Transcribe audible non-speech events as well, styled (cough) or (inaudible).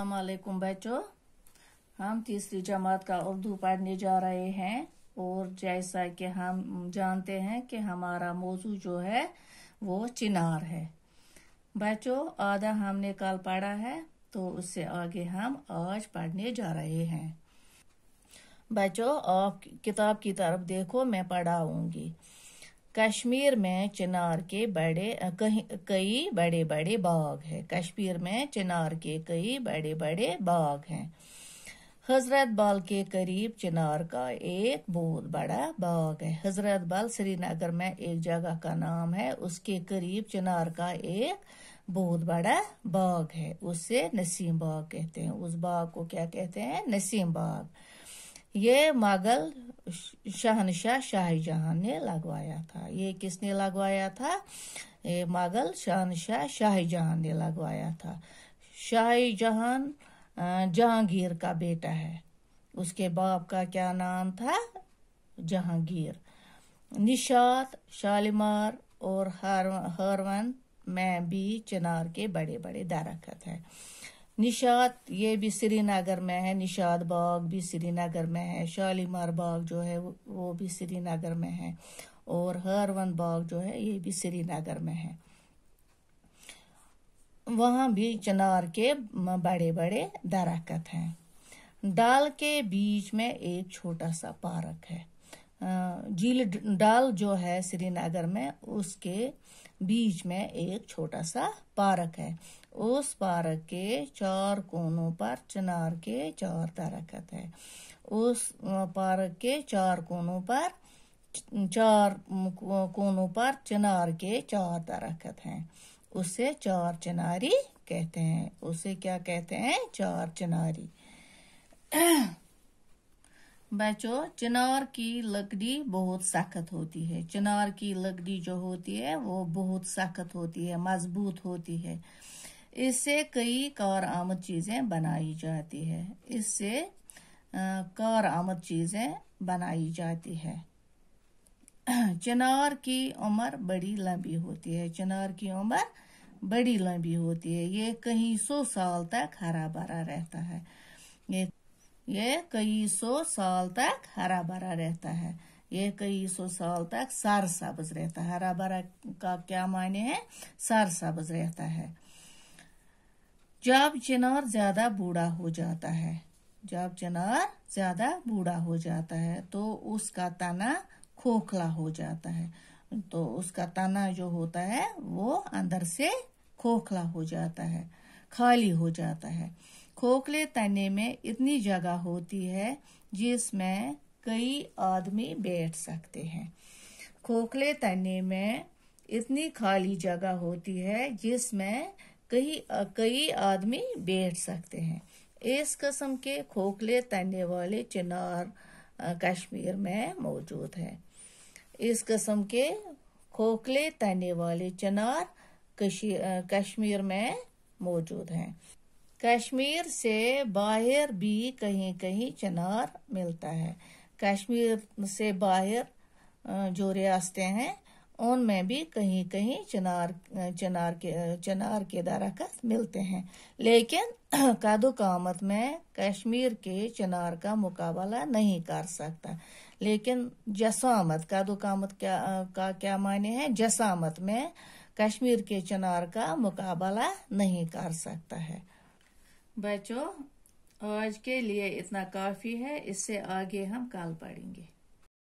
असलकुम बच्चो हम तीसरी जमात का उर्दू पढ़ने जा रहे हैं और जैसा कि हम जानते हैं कि हमारा मौजू जो है वो चिनार है बच्चो आधा हमने कल पढ़ा है तो उससे आगे हम आज पढ़ने जा रहे हैं बच्चो आप किताब की तरफ देखो मैं पढ़ाऊंगी कश्मीर में चिनार के बड़े कई बड़े बड़े बाग हैं कश्मीर में चिनार के कई बड़े बड़े बाग हैं हजरत बाल के करीब चिनार का एक बहुत बड़ा बाग है हजरत बाल श्रीनगर में एक जगह का नाम है उसके करीब चिनार का एक बहुत बड़ा बाग है उससे नसीम बाग कहते हैं उस बाग को क्या कहते हैं नसीम बाग ये मगल शहनशाह शाह जहां ने लगवाया था ये किसने लगवाया था ये मागल शहनशाह शाहजहां ने लगवाया था शाहजहां जहांगीर का बेटा है उसके बाप का क्या नाम था जहांगीर निशात शालीमार और हरवन में भी चिनार के बड़े बड़े दरख्त हैं निषाद ये भी श्रीनगर में है निशात बाग भी श्रीनगर में है शालीमार बाग जो है वो भी श्रीनगर में है और हरवन बाग जो है ये भी श्रीनगर में है वहाँ भी चनार के बड़े बड़े दरख्त हैं डाल के बीच में एक छोटा सा पार्क है झील डाल जो है श्रीनगर में उसके बीच में एक छोटा सा पार्क है उस पार्क के चार कोनों पर चिनार के चार दरखत है उस पार्क के चार कोनों पर चार कोनों पर चिनार के चार दरखत हैं उसे चार चिनारी कहते हैं उसे क्या कहते हैं चार चिनारी (clears throat) बच्चों चिनार की लकड़ी बहुत सख्त होती है चिनार की लकड़ी जो होती है वो बहुत सख्त होती है मजबूत होती है इससे कई कार आमद चीजें बनाई जाती है इससे कार आमद चीजें बनाई जाती है (clears throat) चिनार की उम्र बड़ी लंबी होती है चिनार की उम्र बड़ी लंबी होती है ये कहीं सौ साल तक हरा भरा रहता है ये कई सौ साल तक हरा भरा रहता है ये कई सौ साल तक सार सब्ज रहता है हरा भरा का क्या मायने है सार सब्ज रहता है जब चिनार ज्यादा बूढ़ा हो जाता है जब चिनार ज्यादा बूढ़ा हो जाता है तो उसका तना खोखला हो जाता है तो उसका तना जो होता है वो अंदर से खोखला हो जाता है खाली हो जाता है खोखले तने में इतनी जगह होती है जिसमें कई आदमी बैठ सकते हैं खोखले तने में इतनी खाली जगह होती है जिसमें कई कई आदमी बैठ सकते हैं इस कस्म के खोखले तने वाले चिनार कश्मीर में मौजूद है इस कस्म के खोखले तने वाले चिनार कश्मीर में मौजूद हैं कश्मीर से बाहर भी कहीं कहीं चनार मिलता है कश्मीर से बाहर जो रियासतें हैं उनमें भी कहीं कहीं चनार चनार के चनार के दरखत मिलते हैं लेकिन (clears throat) कामत में कश्मीर के चनार का मुकाबला नहीं कर सकता लेकिन जसामत कादुकामत क्या का क्या मायने है जसामत में कश्मीर के चनार का मुकाबला नहीं कर सकता है बच्चों आज के लिए इतना काफ़ी है इससे आगे हम कल पढ़ेंगे